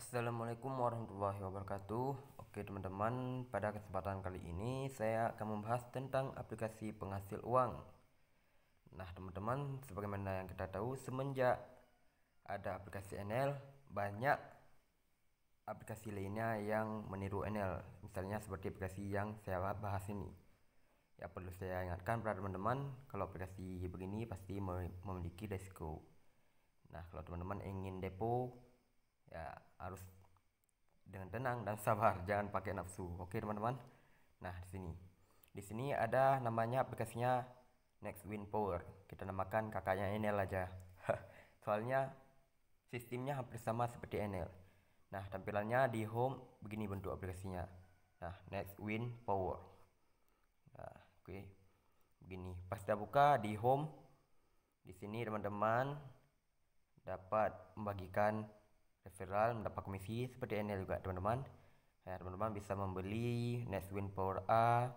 Assalamualaikum warahmatullahi wabarakatuh Oke teman-teman pada kesempatan kali ini saya akan membahas tentang aplikasi penghasil uang Nah teman-teman sebagaimana yang kita tahu semenjak ada aplikasi NL banyak aplikasi lainnya yang meniru NL Misalnya seperti aplikasi yang saya bahas ini Ya perlu saya ingatkan pada teman-teman kalau aplikasi begini pasti memiliki resiko Nah kalau teman-teman ingin depo dengan tenang dan sabar, jangan pakai nafsu. Oke, teman-teman. Nah, di sini. Di sini ada namanya aplikasinya Next Win Power. Kita namakan kakaknya Enel aja. Soalnya sistemnya hampir sama seperti Enel. Nah, tampilannya di home begini bentuk aplikasinya. Nah, Next Win Power. Nah, oke. Okay. Begini. Pas kita buka di home di sini teman-teman dapat membagikan viral mendapat komisi seperti ini juga teman-teman ya teman-teman bisa membeli win Power A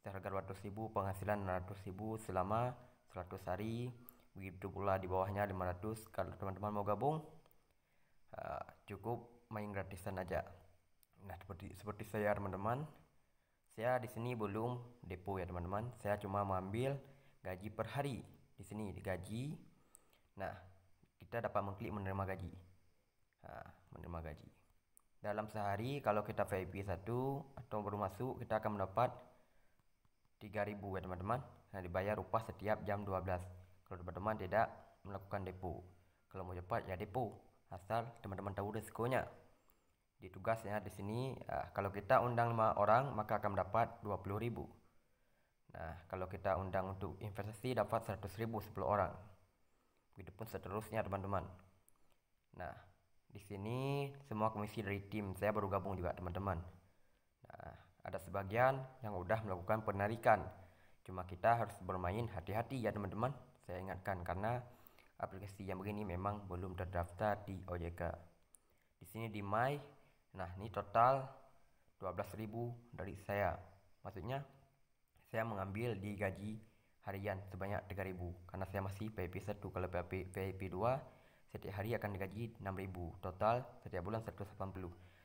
seharga 200.000 penghasilan 600.000 selama 100 hari begitu pula di bawahnya 500 kalau teman-teman mau gabung uh, cukup main gratisan aja nah seperti seperti saya teman-teman saya di sini belum depo ya teman-teman saya cuma mengambil gaji per hari di sini gaji nah kita dapat mengklik menerima gaji menerima gaji dalam sehari kalau kita VIP 1 atau baru masuk kita akan mendapat 3000 ya teman-teman nah, dibayar upah setiap jam 12 kalau teman-teman tidak melakukan depo kalau mau cepat ya depo asal teman-teman tahu resikonya di tugasnya di sini uh, kalau kita undang lima orang maka akan mendapat 20.000 nah kalau kita undang untuk investasi dapat 100.000 10 orang pun seterusnya teman-teman nah di sini semua komisi dari tim saya baru gabung juga teman-teman. Nah, ada sebagian yang udah melakukan penarikan. Cuma kita harus bermain hati-hati ya teman-teman. Saya ingatkan karena aplikasi yang begini memang belum terdaftar di OJK. Di sini di My. Nah, ini total 12.000 dari saya. Maksudnya saya mengambil di gaji harian sebanyak 3000 karena saya masih VIP 1 kalau VIP 2 setiap hari akan digaji 6.000, total setiap bulan 180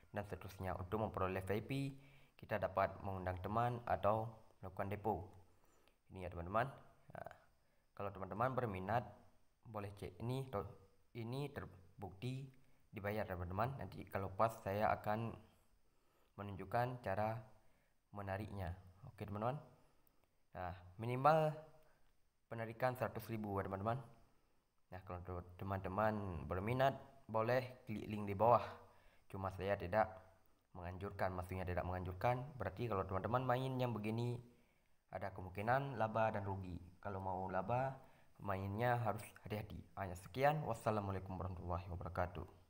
dan seterusnya. Untuk memperoleh VIP, kita dapat mengundang teman atau melakukan depo. Ini ya teman-teman. Nah, kalau teman-teman berminat, boleh cek ini. Ini terbukti dibayar teman-teman. Nanti kalau pas saya akan menunjukkan cara menariknya. Oke teman-teman. Nah, minimal penarikan 100.000 ya teman-teman. Nah, kalau teman-teman berminat boleh klik link di bawah. Cuma saya tidak menganjurkan, maksudnya tidak menganjurkan. Berarti kalau teman-teman main yang begini ada kemungkinan laba dan rugi. Kalau mau laba mainnya harus hati-hati. Hanya sekian. Wassalamualaikum warahmatullahi wabarakatuh.